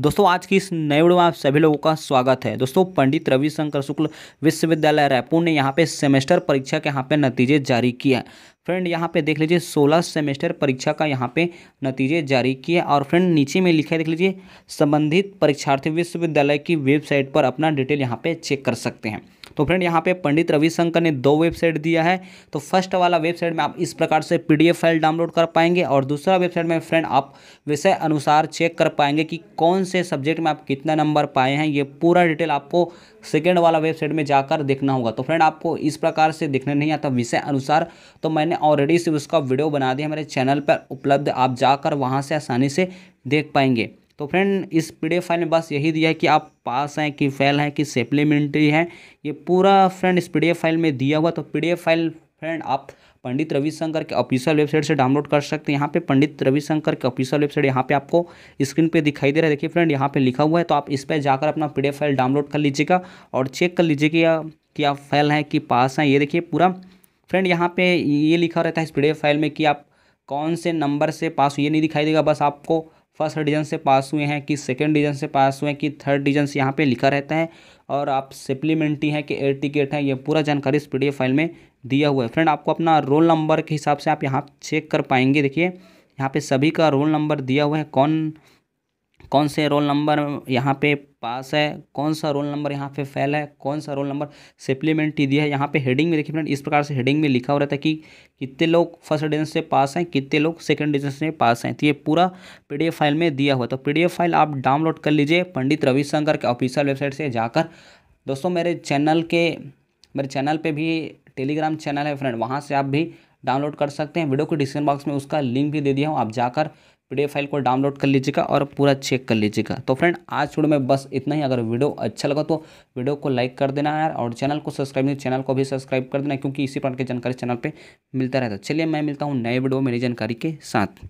दोस्तों आज की इस नए वीडियो में आप सभी लोगों का स्वागत है दोस्तों पंडित रविशंकर शुक्ल विश्वविद्यालय रायपुर ने यहाँ पे सेमेस्टर परीक्षा के यहाँ पे नतीजे जारी किए हैं फ्रेंड यहाँ पे देख लीजिए सोलह सेमेस्टर परीक्षा का यहाँ पे नतीजे जारी किए और फ्रेंड नीचे में लिखा है देख लीजिए संबंधित परीक्षार्थी विश्वविद्यालय की वेबसाइट पर अपना डिटेल यहाँ पे चेक कर सकते हैं तो फ्रेंड यहाँ पे पंडित रविशंकर ने दो वेबसाइट दिया है तो फर्स्ट वाला वेबसाइट में आप इस प्रकार से पी फाइल डाउनलोड कर पाएंगे और दूसरा वेबसाइट में फ्रेंड आप विषय अनुसार चेक कर पाएंगे कि कौन से सब्जेक्ट में आप कितना नंबर पाए हैं ये पूरा डिटेल आपको सेकेंड वाला वेबसाइट में जाकर देखना होगा तो फ्रेंड आपको इस प्रकार से देखने नहीं आता विषय अनुसार तो मैंने ऑलरेडी से उसका वीडियो बना दिया हमारे चैनल पर उपलब्ध आप जाकर वहाँ से आसानी से देख पाएंगे तो फ्रेंड इस पी फाइल में बस यही दिया है कि आप पास हैं कि फेल हैं कि सप्लीमेंट्री है ये पूरा फ्रेंड इस पी फाइल में दिया हुआ तो पी फाइल फ्रेंड आप पंडित रविशंकर के ऑफिशियल वेबसाइट से डाउनलोड कर सकते हैं यहाँ पे पंडित रविशंकर के ऑफिशियल वेबसाइट यहाँ पे आपको स्क्रीन पे दिखाई दे रहा है देखिए फ्रेंड यहाँ पे लिखा हुआ है तो आप इस पर जाकर अपना पी फाइल डाउनलोड कर लीजिएगा और चेक कर लीजिएगा कि आप फेल हैं कि पास हैं ये देखिए पूरा फ्रेंड यहाँ पे ये लिखा रहता है इस पी फाइल में कि आप कौन से नंबर से पास हुए ये नहीं दिखाई देगा बस आपको फर्स्ट डिवीजन से पास हुए हैं कि सेकंड डिवीजन से पास हुए हैं कि थर्ड डिवीजन से यहाँ पे लिखा रहता है और आप सप्लीमेंट्री हैं कि एयर टिकट हैं ये पूरा जानकारी इस पी फाइल में दिया हुआ है फ्रेंड आपको अपना रोल नंबर के हिसाब से आप यहाँ चेक कर पाएंगे देखिए यहाँ पे सभी का रोल नंबर दिया हुआ है कौन कौन से रोल नंबर यहाँ पे पास है कौन सा रोल नंबर यहाँ पे फेल है कौन सा रोल नंबर सप्लीमेंट्री दिया है यहाँ पे हेडिंग में देखिए फ्रेंड इस प्रकार से हेडिंग में लिखा हो रहा था कि कितने लोग फर्स्ट डिवीजन से पास हैं कितने लोग सेकंड डिजेंस से पास हैं तो ये पूरा पीडीएफ फाइल में दिया हुआ तो पीडीएफ फाइल आप डाउनलोड कर लीजिए पंडित रविशंकर के ऑफिशियल वेबसाइट से जाकर दोस्तों मेरे चैनल के मेरे चैनल पर भी टेलीग्राम चैनल है फ्रेंड वहाँ से आप भी डाउनलोड कर सकते हैं वीडियो को डिस्क्रिप्शन बॉक्स में उसका लिंक भी दे दिया हूँ आप जाकर पी फाइल को डाउनलोड कर लीजिएगा और पूरा चेक कर लीजिएगा तो फ्रेंड आज छोड़ो में बस इतना ही अगर वीडियो अच्छा लगा तो वीडियो को लाइक कर देना यार और चैनल को सब्सक्राइब नहीं चैनल को भी सब्सक्राइब कर देना क्योंकि इसी प्रकार की जानकारी चैनल पर मिलता रहता है चलिए मैं मिलता हूँ नए वीडियो में नई जानकारी के साथ